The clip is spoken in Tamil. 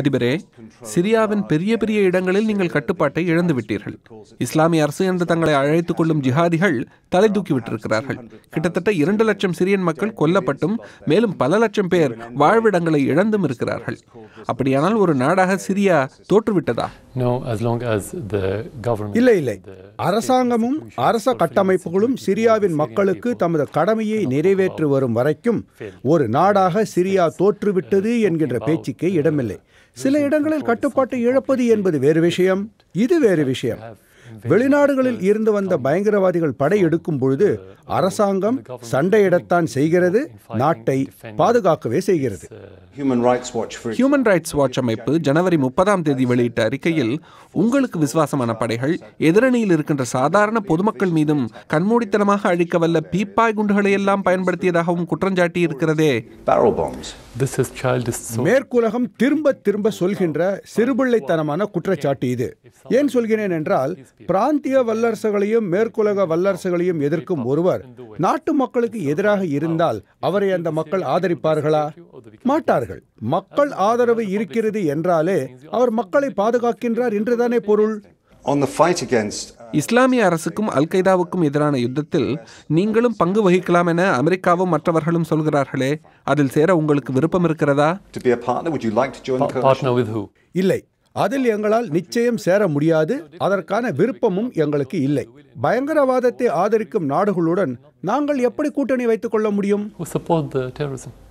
அதிபரே சிரியாவின் பெரிய பெரிய இடங்களில் நீங்கள் கட்டுப்பாட்டை இழந்து விட்டீர்கள் இஸ்லாமிய அரசு என்று தங்களை அழைத்துக் கொள்ளும் ஜிஹாதிகள் தலை தூக்கிவிட்டிருக்கிறார்கள் கிட்டத்தட்ட இரண்டு லட்சம் சிரியன் மக்கள் கொல்லப்பட்டும் மேலும் பல லட்சம் பேர் வாழ்விடங்களை இழந்தும் இருக்கிறார்கள் அப்படியானால் ஒரு நாடாக சிரியா தோற்றுவிட்டதா இல்லை இல்லை அரசாங்கமும் அரச கட்டமைப்புகளும் சிரியாவின் மக்களுக்கு தமது கடமையை நிறைவேற்றி வரும் வரைக்கும் ஒரு நாடாக சிரியா தோற்றுவிட்டது என்கின்ற பேச்சுக்கே இடமில்லை சில இடங்களில் கட்டுப்பாட்டை இழப்பது என்பது வேறு விஷயம் இது வேறு விஷயம் வெளிநாடுகளில் இருந்து வந்த பயங்கரவாதிகள் படை எடுக்கும் பொழுது uh, அரசாங்கம் சண்டையிடத்தான் uh, செய்கிறது நாட்டை பாதுகாக்கவே செய்கிறது ஹியூமன் ரைட்ஸ் வாட்ச் அமைப்பு ஜனவரி முப்பதாம் தேதி வெளியிட்ட அறிக்கையில் உங்களுக்கு விசுவாசமான படைகள் எதிரணியில் இருக்கின்ற சாதாரண பொதுமக்கள் மீதும் கண்மூடித்தனமாக அழிக்கவல்ல பீப்பாய் குண்டுகளை எல்லாம் பயன்படுத்தியதாகவும் குற்றஞ்சாட்டி இருக்கிறதே மேற்குலகம் திரும்ப திரும்ப சொல்கின்ற சிறுபிள்ளைத்தனமான குற்றச்சாட்டு இது ஏன் சொல்கிறேன் என்றால் பிராந்திய வல்லரசுகளையும் மேற்குலக வல்லரசுகளையும் எதிர்க்கும் ஒருவர் நாட்டு மக்களுக்கு எதிராக இருந்தால் அவரை அந்த மக்கள் ஆதரிப்பார்களா மாட்டார்கள் மக்கள் ஆதரவு இருக்கிறது என்றாலே அவர் மக்களை பாதுகாக்கின்றார் என்றுதானே பொருள் On the fight against இஸ்லாமிய அரசுக்கும் அல் கைதாவுக்கும் எதிரான யுத்தத்தில் நீங்களும் பங்கு வகிக்கலாம் என அமெரிக்காவும் மற்றவர்களும் சொல்கிறார்களே அதில் சேர உங்களுக்கு விருப்பம் இருக்கிறதா இல்லை அதில் எங்களால் நிச்சயம் சேர முடியாது அதற்கான விருப்பமும் எங்களுக்கு இல்லை பயங்கரவாதத்தை ஆதரிக்கும் நாடுகளுடன் நாங்கள் எப்படி கூட்டணி வைத்துக் கொள்ள முடியும்